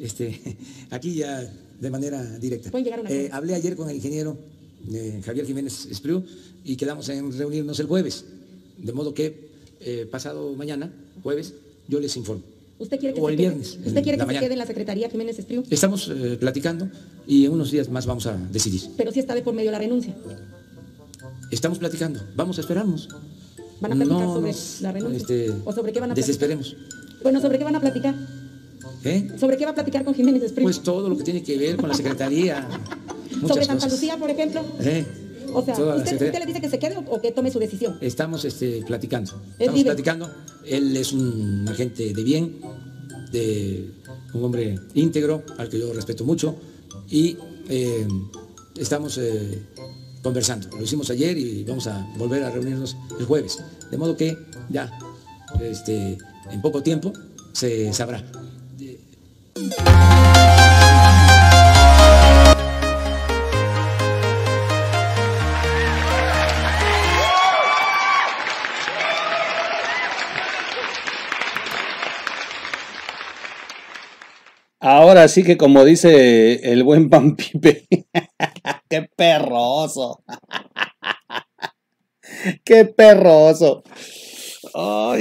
este, aquí ya de manera directa. Eh, hablé ayer con el ingeniero eh, Javier Jiménez Espriu y quedamos en reunirnos el jueves, de modo que eh, pasado mañana, jueves, yo les informo. ¿Usted quiere que, o quede, viernes, ¿usted quiere que se quede en la Secretaría Jiménez Espriu? Estamos platicando y en unos días más vamos a decidir. Pero si está de por medio la renuncia. Estamos platicando, vamos a esperarnos. ¿Van a platicar sobre la renuncia? Este, ¿O sobre qué van a platicar? Desesperemos. Bueno, ¿sobre qué van a platicar? ¿Eh? ¿Sobre qué va a platicar con Jiménez Espriu? Pues todo lo que tiene que ver con la Secretaría. ¿Sobre Santa Lucía, por ejemplo? ¿Eh? O sea, usted, le dice que se quede o, que tome su decisión? Estamos este, platicando. Estamos platicando. Él es un agente de bien, de un hombre íntegro, al que yo respeto mucho, y eh, estamos conversando. Lo hicimos ayer y vamos a volver a reunirnos el jueves. De modo que ya, este, en poco tiempo, se sabrá. Ahora sí que como dice el buen Pampipe, qué perroso. qué perroso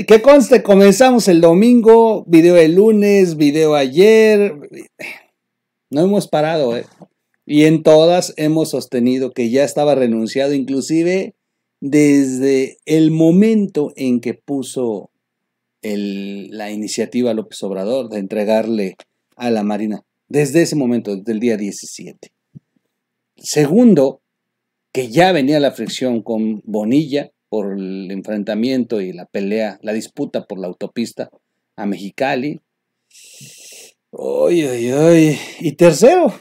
que conste, comenzamos el domingo, video el lunes, video ayer. No hemos parado, ¿eh? Y en todas hemos sostenido que ya estaba renunciado, inclusive desde el momento en que puso la iniciativa López Obrador de entregarle a la Marina, desde ese momento, desde el día 17. Segundo, que ya venía la fricción con Bonilla, por el enfrentamiento y la pelea, la disputa por la autopista a Mexicali. Y tercero,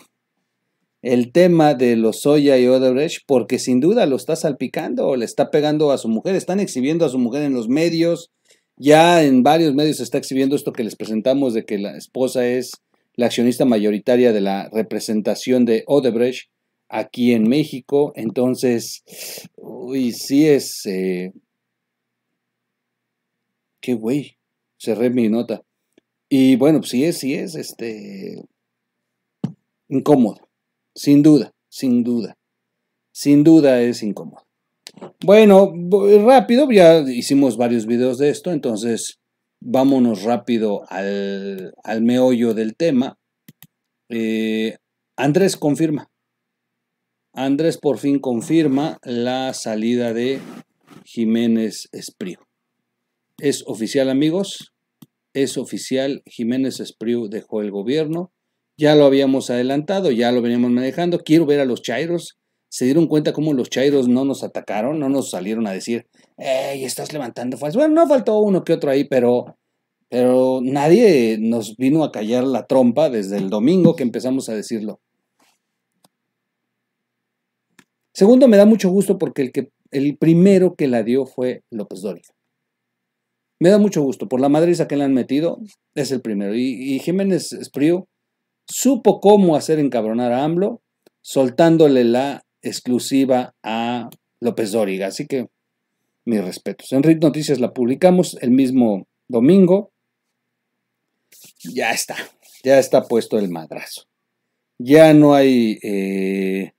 el tema de los Soya y Odebrecht, porque sin duda lo está salpicando, o le está pegando a su mujer, están exhibiendo a su mujer en los medios, ya en varios medios se está exhibiendo esto que les presentamos de que la esposa es la accionista mayoritaria de la representación de Odebrecht aquí en México. Entonces, uy, sí es... Eh, qué güey, cerré mi nota. Y bueno, pues sí es, sí es, este... Incómodo, sin duda, sin duda. Sin duda es incómodo. Bueno, rápido, ya hicimos varios videos de esto, entonces vámonos rápido al, meollo del tema. Eh, Andrés confirma, Andrés por fin confirma la salida de Jiménez Espriu. Es oficial, amigos. Es oficial. Jiménez Espriu dejó el gobierno. Ya lo habíamos adelantado, ya lo veníamos manejando. Quiero ver a los Chairos. Se dieron cuenta cómo los Chairos no nos atacaron, no nos salieron a decir, ¡Ey, estás levantando falso! Bueno, no faltó uno que otro ahí, pero, pero nadie nos vino a callar la trompa desde el domingo que empezamos a decirlo. Segundo, me da mucho gusto porque el, que, el primero que la dio fue López Dóriga. Me da mucho gusto. Por la madriza que le han metido, es el primero. Y, Jiménez Espriu supo cómo hacer encabronar a AMLO, soltándole la exclusiva a López Dóriga. Así que mis respetos. En RIT Noticias la publicamos el mismo domingo. Ya está, ya está puesto el madrazo. Ya no hay eh,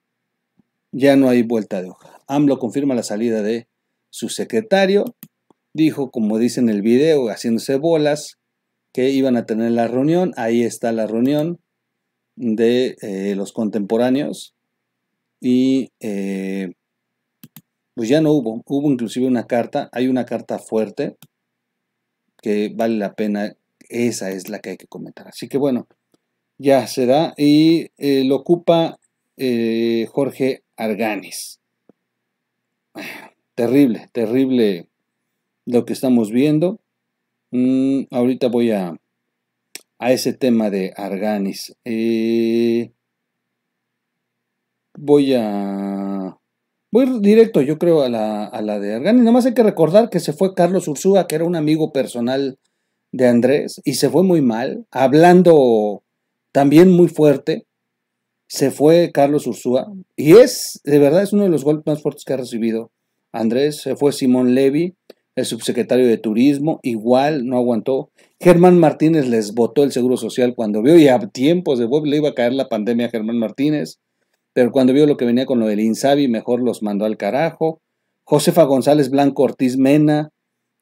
ya no hay vuelta de hoja. AMLO confirma la salida de su secretario. Dijo, como dice en el video, haciéndose bolas, que iban a tener la reunión. Ahí está la reunión de eh, los contemporáneos. Y eh, pues ya no hubo. Hubo inclusive una carta. Hay una carta fuerte que vale la pena. Esa es la que hay que comentar. Así que bueno, ya se da. Y eh, lo ocupa Jorge Arganis. Terrible, terrible lo que estamos viendo. Mm, ahorita voy a, a ese tema de Arganis. Eh, voy a... Voy directo, yo creo, a la, a la de Arganis. Nada más hay que recordar que se fue Carlos Ursúa, que era un amigo personal de Andrés, y se fue muy mal, hablando también muy fuerte se fue Carlos Ursúa y es, de verdad, es uno de los golpes más fuertes que ha recibido Andrés, se fue Simón Levy, el subsecretario de Turismo, igual no aguantó. Germán Martínez les votó el Seguro Social cuando vio, y a tiempos de web le iba a caer la pandemia a Germán Martínez, pero cuando vio lo que venía con lo del Insabi, mejor los mandó al carajo. Josefa González Blanco Ortiz Mena,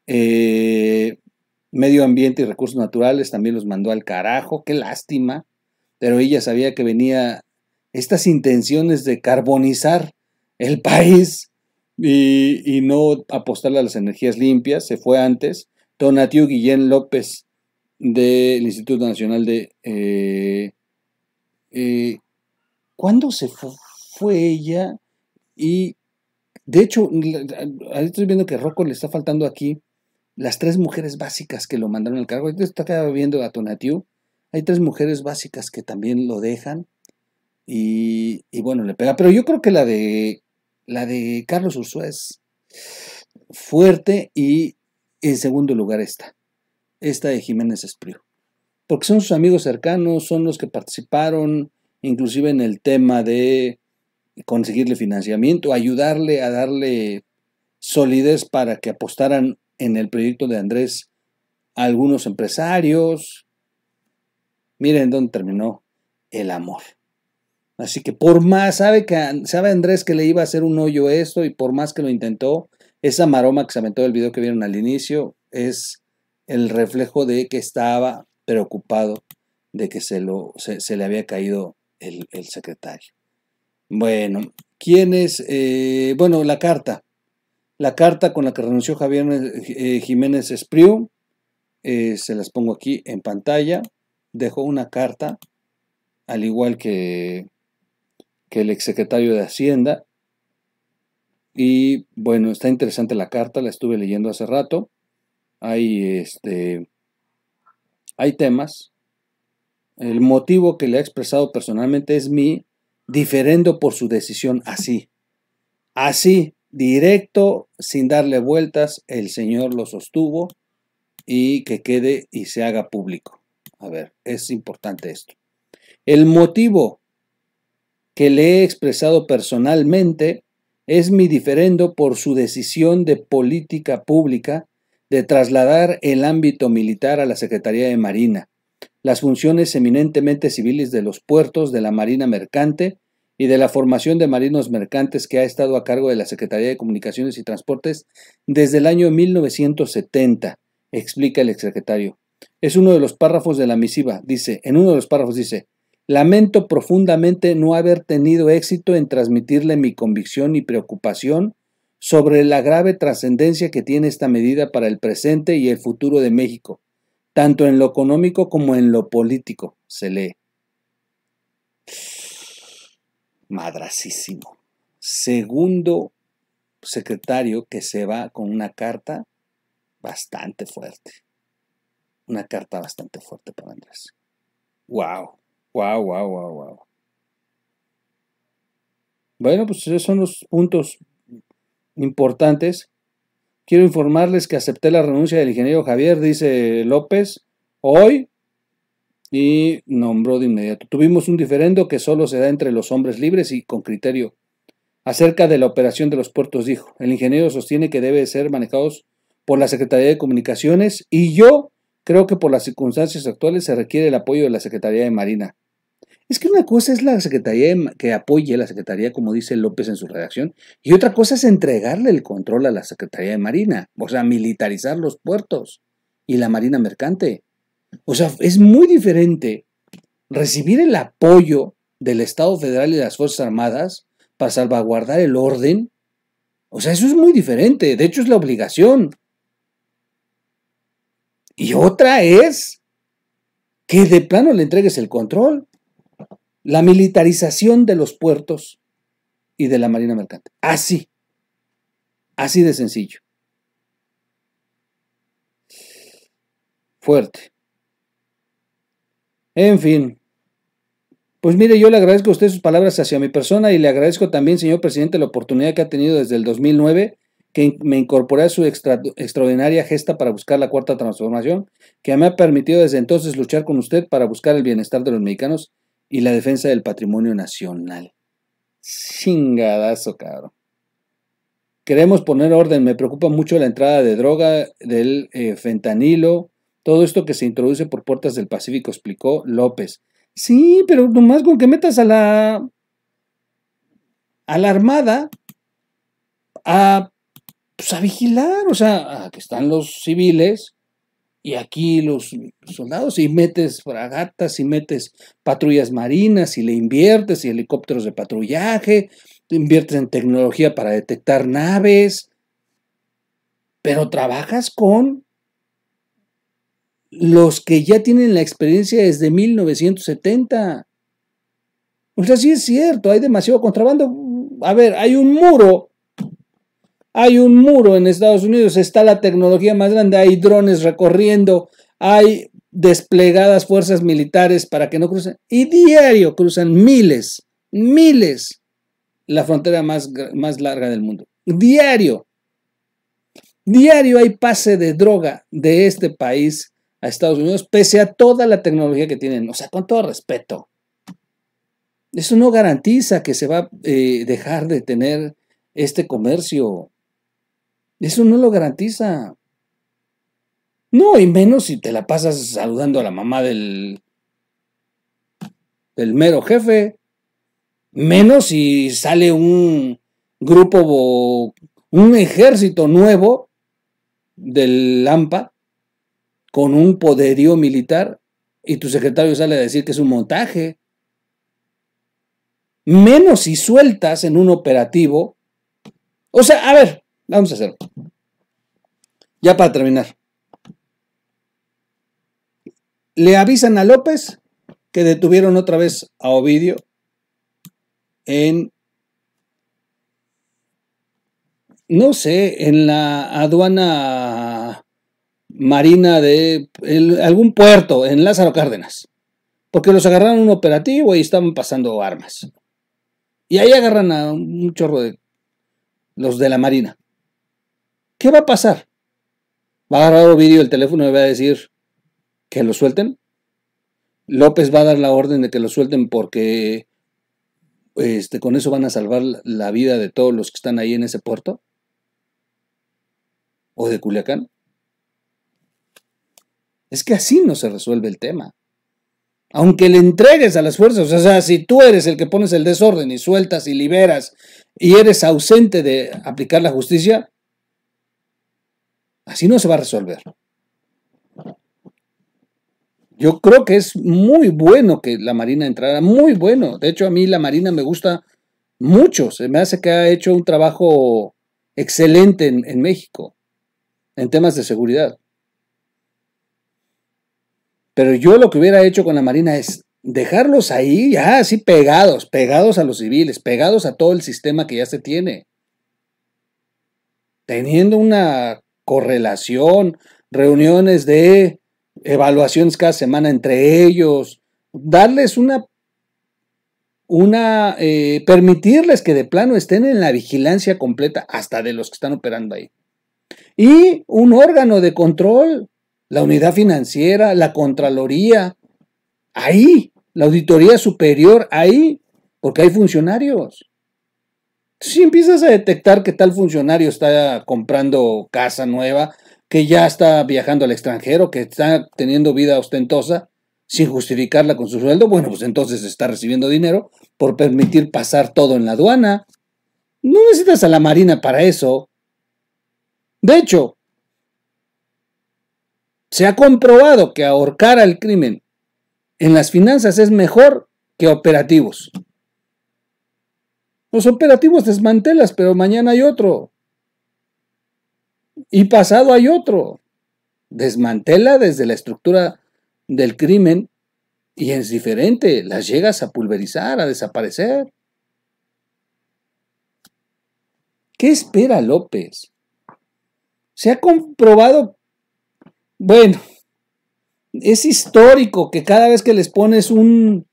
eh, Medio Ambiente y Recursos Naturales, también los mandó al carajo, qué lástima, pero ella sabía que venía estas intenciones de carbonizar el país y, no apostar a las energías limpias, se fue antes. Tonatiu Guillén López del Instituto Nacional de... cuando eh, eh, ¿Cuándo se fue, fue ella? Y de hecho, estoy viendo que Rocco le está faltando aquí las tres mujeres básicas que lo mandaron al cargo. Ahorita está viendo a Tonatiu. Hay tres mujeres básicas que también lo dejan. Y, bueno, le pega. Pero yo creo que la de, la de Carlos Ursúa es fuerte y en segundo lugar esta, esta de Jiménez Espriu. Porque son sus amigos cercanos, son los que participaron inclusive en el tema de conseguirle financiamiento, ayudarle a darle solidez para que apostaran en el proyecto de Andrés a algunos empresarios. Miren dónde terminó el amor. Así que por más, sabe, que, sabe Andrés que le iba a hacer un hoyo esto y por más que lo intentó, esa maroma que se aventó del video que vieron al inicio es el reflejo de que estaba preocupado de que se, lo, se, le había caído el, secretario. Bueno, ¿quién es? Eh, bueno, la carta. La carta con la que renunció Javier eh, Jiménez Espriu, eh, se las pongo aquí en pantalla, dejó una carta, al igual que que el exsecretario de Hacienda. Y bueno, está interesante la carta, la estuve leyendo hace rato. Hay, este, hay temas. El motivo que le ha expresado personalmente es mi diferendo por su decisión así. Así, directo, sin darle vueltas, el Señor lo sostuvo y que quede y se haga público. A ver, es importante esto. El motivo que le he expresado personalmente es mi diferendo por su decisión de política pública de trasladar el ámbito militar a la Secretaría de Marina, las funciones eminentemente civiles de los puertos, de la Marina Mercante y de la formación de marinos mercantes que ha estado a cargo de la Secretaría de Comunicaciones y Transportes desde el año 1970, explica el exsecretario. Es uno de los párrafos de la misiva, dice, en uno de los párrafos dice, Lamento profundamente no haber tenido éxito en transmitirle mi convicción y preocupación sobre la grave trascendencia que tiene esta medida para el presente y el futuro de México, tanto en lo económico como en lo político, se lee. Madrasísimo. Segundo secretario que se va con una carta bastante fuerte. Una carta bastante fuerte para Andrés. ¡Wow! Wow, wow, wow, wow. Bueno, pues esos son los puntos importantes. Quiero informarles que acepté la renuncia del ingeniero Javier, dice López, hoy y nombró de inmediato. Tuvimos un diferendo que solo se da entre los hombres libres y con criterio. Acerca de la operación de los puertos, dijo, el ingeniero sostiene que debe ser manejados por la Secretaría de Comunicaciones y yo creo que por las circunstancias actuales se requiere el apoyo de la Secretaría de Marina. Es que una cosa es la Secretaría que apoye la Secretaría, como dice López en su redacción, y otra cosa es entregarle el control a la Secretaría de Marina, o sea, militarizar los puertos y la Marina Mercante. O sea, es muy diferente recibir el apoyo del Estado Federal y de las Fuerzas Armadas para salvaguardar el orden. O sea, eso es muy diferente, de hecho es la obligación. Y otra es que de plano le entregues el control la militarización de los puertos y de la Marina Mercante. Así, así de sencillo. Fuerte. En fin. Pues mire, yo le agradezco a usted sus palabras hacia mi persona y le agradezco también, señor presidente, la oportunidad que ha tenido desde el 2009 que me incorporé a su extraordinaria gesta para buscar la cuarta transformación, que me ha permitido desde entonces luchar con usted para buscar el bienestar de los mexicanos y la defensa del patrimonio nacional. Chingadazo, oh, cabrón. Queremos poner orden. Me preocupa mucho la entrada de droga, del eh, fentanilo, todo esto que se introduce por puertas del Pacífico, explicó López. Sí, pero nomás con que metas a la. a la Armada a. Pues, a vigilar, o sea, que están los civiles y aquí los soldados, y metes fragatas, y metes patrullas marinas, y le inviertes, y helicópteros de patrullaje, inviertes en tecnología para detectar naves, pero trabajas con los que ya tienen la experiencia desde 1970. O sea, sí es cierto, hay demasiado contrabando. A ver, hay un muro hay un muro en Estados Unidos, está la tecnología más grande, hay drones recorriendo, hay desplegadas fuerzas militares para que no crucen. Y diario cruzan miles, miles la frontera más, más larga del mundo. Diario. Diario hay pase de droga de este país a Estados Unidos, pese a toda la tecnología que tienen. O sea, con todo respeto. Eso no garantiza que se va a eh, dejar de tener este comercio. Eso no lo garantiza. No, y menos si te la pasas saludando a la mamá del, del mero jefe. Menos si sale un grupo, un ejército nuevo del AMPA con un poderío militar y tu secretario sale a decir que es un montaje. Menos si sueltas en un operativo. O sea, a ver, vamos a hacerlo. Ya para terminar. Le avisan a López que detuvieron otra vez a Ovidio en, no sé, en la aduana marina de algún puerto, en Lázaro Cárdenas, porque los agarraron un operativo y estaban pasando armas. Y ahí agarran a un chorro de los de la marina. ¿Qué va a pasar? Va a agarrar vídeo el teléfono y va a decir que lo suelten. López va a dar la orden de que lo suelten porque este, con eso van a salvar la vida de todos los que están ahí en ese puerto. O de Culiacán. Es que así no se resuelve el tema. Aunque le entregues a las fuerzas, o sea, si tú eres el que pones el desorden y sueltas y liberas y eres ausente de aplicar la justicia, Así no se va a resolver. Yo creo que es muy bueno que la Marina entrara, muy bueno. De hecho, a mí la Marina me gusta mucho. Se me hace que ha hecho un trabajo excelente en, México, en temas de seguridad. Pero yo lo que hubiera hecho con la Marina es dejarlos ahí, ya así pegados, pegados a los civiles, pegados a todo el sistema que ya se tiene. Teniendo una correlación, reuniones de evaluaciones cada semana entre ellos, darles una, una, eh, permitirles que de plano estén en la vigilancia completa hasta de los que están operando ahí. Y un órgano de control, la unidad financiera, la Contraloría, ahí, la Auditoría Superior, ahí, porque hay funcionarios si pues empiezas a detectar que tal funcionario está comprando casa nueva, que ya está viajando al extranjero, que está teniendo vida ostentosa, sin justificarla con su sueldo, bueno, pues entonces está recibiendo dinero por permitir pasar todo en la aduana. No necesitas a la Marina para eso. De hecho, se ha comprobado que ahorcar al crimen en las finanzas es mejor que operativos. Los operativos desmantelas, pero mañana hay otro. Y pasado hay otro. Desmantela desde la estructura del crimen y es diferente, las llegas a pulverizar, a desaparecer. ¿Qué espera López? Se ha comprobado, bueno, es histórico que cada vez que les pones un,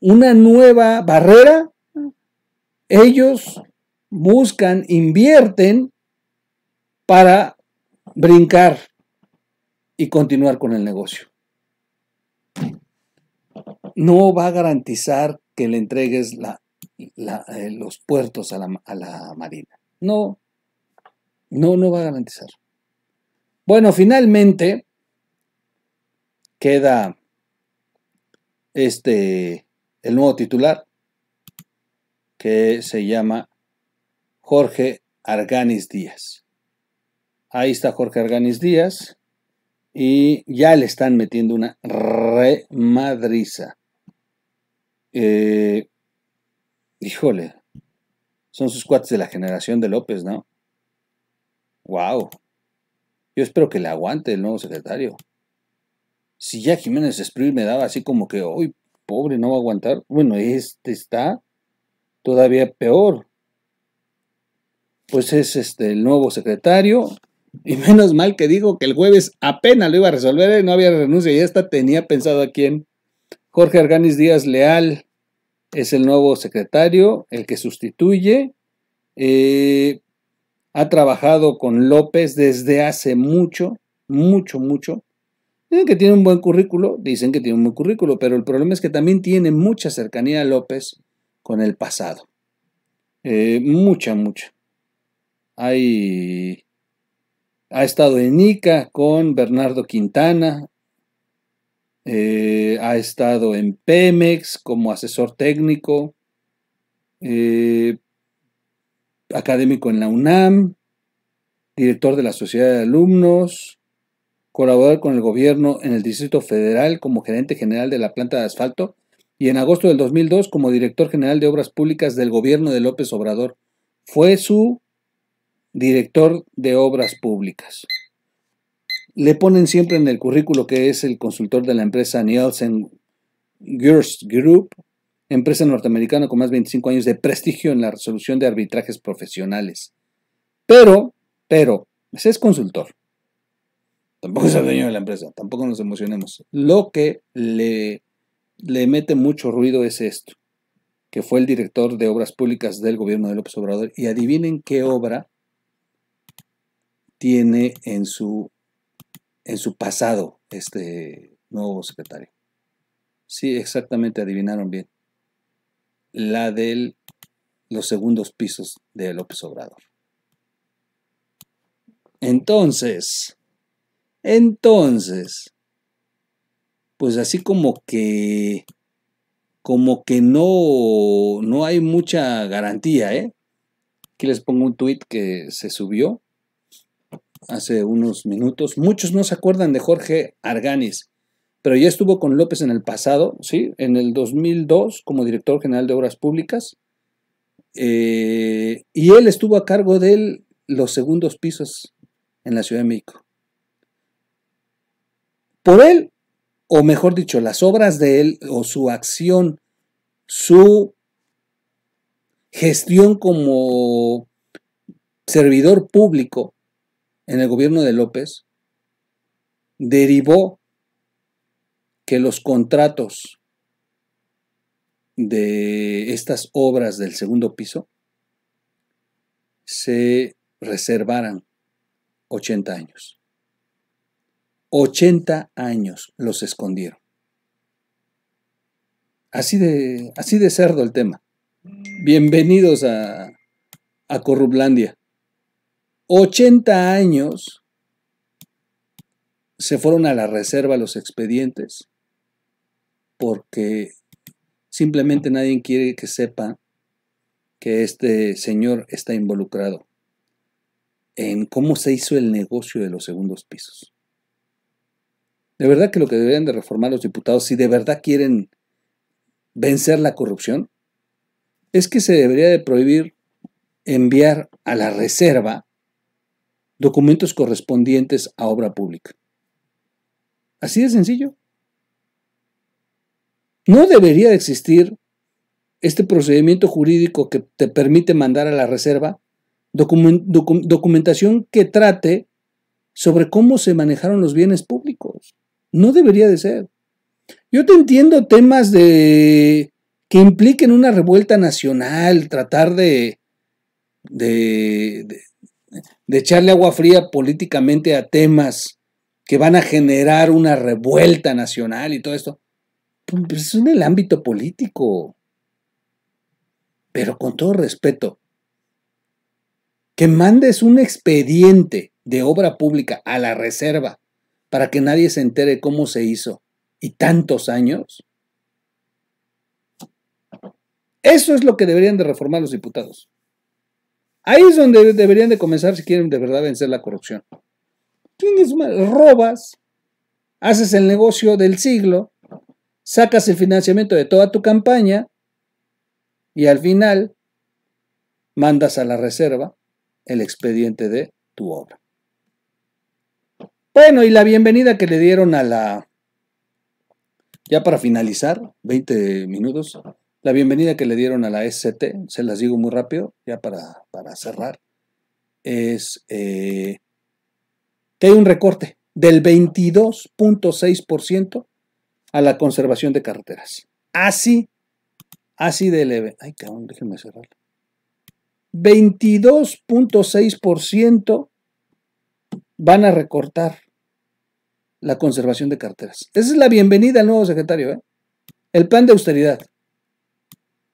una nueva barrera, ellos buscan, invierten para brincar y continuar con el negocio. No va a garantizar que le entregues eh, los puertos a la, Marina. No, no, no va a garantizar. Bueno, finalmente queda este el nuevo titular que se llama Jorge Arganis Díaz. Ahí está Jorge Arganis Díaz y ya le están metiendo una remadriza. Eh, híjole, son sus cuates de la generación de López, ¿no? ¡Wow! Yo espero que le aguante el nuevo secretario. Si ya Jiménez Espriu me daba así como que, ¡Uy, pobre, no va a aguantar! Bueno, este está todavía peor, pues es este, el nuevo secretario. Y menos mal que dijo que el jueves apenas lo iba a resolver, ¿eh? no había renuncia y esta tenía pensado a quién. Jorge Arganis Díaz Leal es el nuevo secretario, el que sustituye. Eh, ha trabajado con López desde hace mucho, mucho, mucho. Dicen que tiene un buen currículo, dicen que tiene un buen currículo, pero el problema es que también tiene mucha cercanía a López con el pasado. Eh, mucha, mucha. Hay, ha estado en Ica con Bernardo Quintana, eh, ha estado en Pemex como asesor técnico, eh, académico en la UNAM, director de la Sociedad de Alumnos, colaborador con el gobierno en el Distrito Federal como gerente general de la planta de asfalto y en agosto del 2002 como director general de Obras Públicas del gobierno de López Obrador. Fue su director de Obras Públicas. Le ponen siempre en el currículo que es el consultor de la empresa Nielsen Gerst Group, empresa norteamericana con más de 25 años de prestigio en la resolución de arbitrajes profesionales. Pero, pero, ese es consultor. Tampoco es el dueño de la empresa, tampoco nos emocionemos. Lo que le le mete mucho ruido es esto, que fue el director de Obras Públicas del gobierno de López Obrador. Y adivinen qué obra tiene en su, en su pasado este nuevo secretario. Sí, exactamente, adivinaron bien. La de los segundos pisos de López Obrador. Entonces, entonces, pues así como que, como que no, no hay mucha garantía, ¿eh? Aquí les pongo un tweet que se subió hace unos minutos. Muchos no se acuerdan de Jorge Arganis, pero ya estuvo con López en el pasado, ¿sí? En el 2002 como director general de Obras Públicas. Eh, y él estuvo a cargo de los segundos pisos en la Ciudad de México. Por él o mejor dicho, las obras de él o su acción, su gestión como servidor público en el gobierno de López, derivó que los contratos de estas obras del segundo piso se reservaran 80 años. 80 años los escondieron. Así de, así de cerdo el tema. Bienvenidos a, a Corrublandia. 80 años se fueron a la reserva los expedientes porque simplemente nadie quiere que sepa que este señor está involucrado en cómo se hizo el negocio de los segundos pisos. De verdad que lo que deberían de reformar los diputados, si de verdad quieren vencer la corrupción, es que se debería de prohibir enviar a la reserva documentos correspondientes a obra pública. Así de sencillo. No debería de existir este procedimiento jurídico que te permite mandar a la reserva documentación que trate sobre cómo se manejaron los bienes públicos. No debería de ser. Yo te entiendo temas de que impliquen una revuelta nacional, tratar de, de, echarle agua fría políticamente a temas que van a generar una revuelta nacional y todo esto. Pues es en el ámbito político. Pero con todo respeto, que mandes un expediente de obra pública a la reserva para que nadie se entere cómo se hizo. Y tantos años. Eso es lo que deberían de reformar los diputados. Ahí es donde deberían de comenzar si quieren de verdad vencer la corrupción. Tienes robas, haces el negocio del siglo, sacas el financiamiento de toda tu campaña y al final mandas a la reserva el expediente de tu obra. Bueno, y la bienvenida que le dieron a la... Ya para finalizar, 20 minutos, la bienvenida que le dieron a la SCT, se las digo muy rápido, ya para, cerrar, es eh, que hay un recorte del 22.6% a la conservación de carreteras. Así, así de leve. Ay, cabrón, déjenme cerrar. 22.6% van a recortar la conservación de carteras. Esa es la bienvenida al nuevo secretario. ¿eh? El plan de austeridad.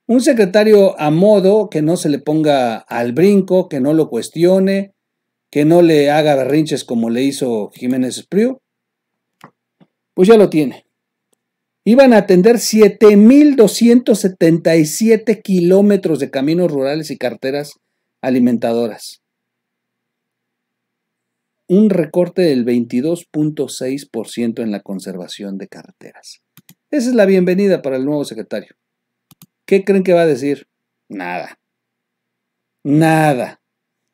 Un secretario a modo que no se le ponga al brinco, que no lo cuestione, que no le haga berrinches como le hizo Jiménez Espriu, pues ya lo tiene. Iban a atender 7.277 kilómetros de caminos rurales y carteras alimentadoras un recorte del 22.6% en la conservación de carreteras. Esa es la bienvenida para el nuevo secretario. ¿Qué creen que va a decir? Nada. Nada.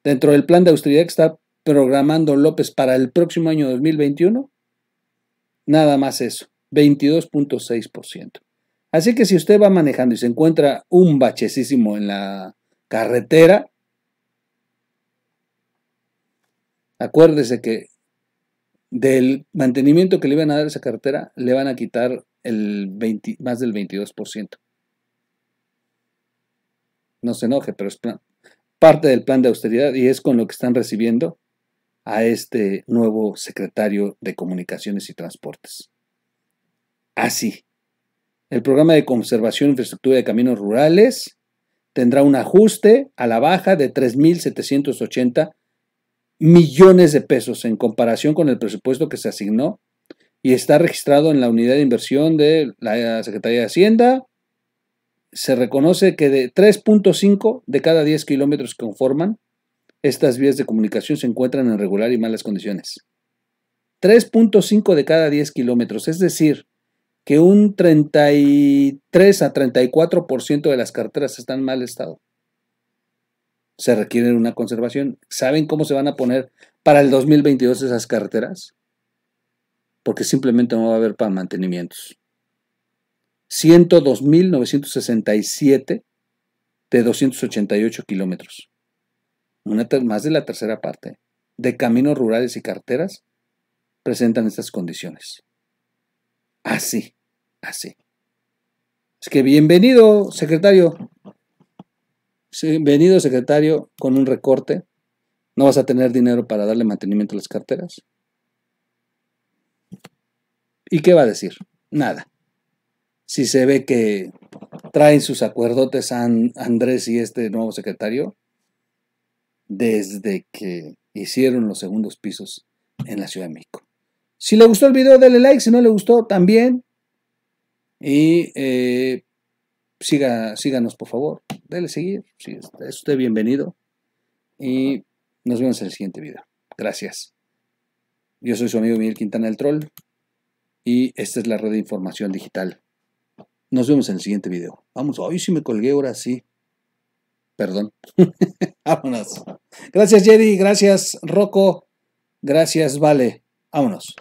Dentro del plan de austeridad que está programando López para el próximo año 2021, nada más eso, 22.6%. Así que si usted va manejando y se encuentra un bachecísimo en la carretera, Acuérdese que del mantenimiento que le iban a dar a esa carretera le van a quitar el más del 22%. No se enoje, pero es parte del plan de austeridad y es con lo que están recibiendo a este nuevo secretario de Comunicaciones y Transportes. Así, el programa de conservación de infraestructura de caminos rurales tendrá un ajuste a la baja de 3.780 millones de pesos en comparación con el presupuesto que se asignó y está registrado en la unidad de inversión de la eh, Secretaría de Hacienda. Se reconoce que de 3.5 de cada 10 kilómetros que conforman estas vías de comunicación se encuentran en regular y malas condiciones. 3.5 de cada 10 kilómetros, es decir, que un 33 a 34% de las carteras están en mal estado se requiere una conservación. ¿Saben cómo se van a poner para el 2022 esas carreteras? Porque simplemente no va a haber para mantenimientos. 102.967 de 288 kilómetros. Más de la tercera parte de caminos rurales y carreteras presentan estas condiciones. Así, así. Es que bienvenido, secretario venido secretario con un recorte, no vas a tener dinero para darle mantenimiento a las carteras. ¿Y qué va a decir? Nada. Si se ve que traen sus acuerdotes a Andrés y este nuevo secretario, desde que hicieron los segundos pisos en la Ciudad de México. Si le gustó el video, dale like. Si no le gustó, también. Y eh, siga, síganos, por favor. Dele seguir, si es usted bienvenido. Y nos vemos en el siguiente video. Gracias. Yo soy su amigo Miguel Quintana el Troll y esta es la red de información digital. Nos vemos en el siguiente video. Vamos, hoy si me colgué, ahora sí. Perdón. Vámonos. Gracias, Jerry. Gracias, Rocco. Gracias, Vale. Vámonos.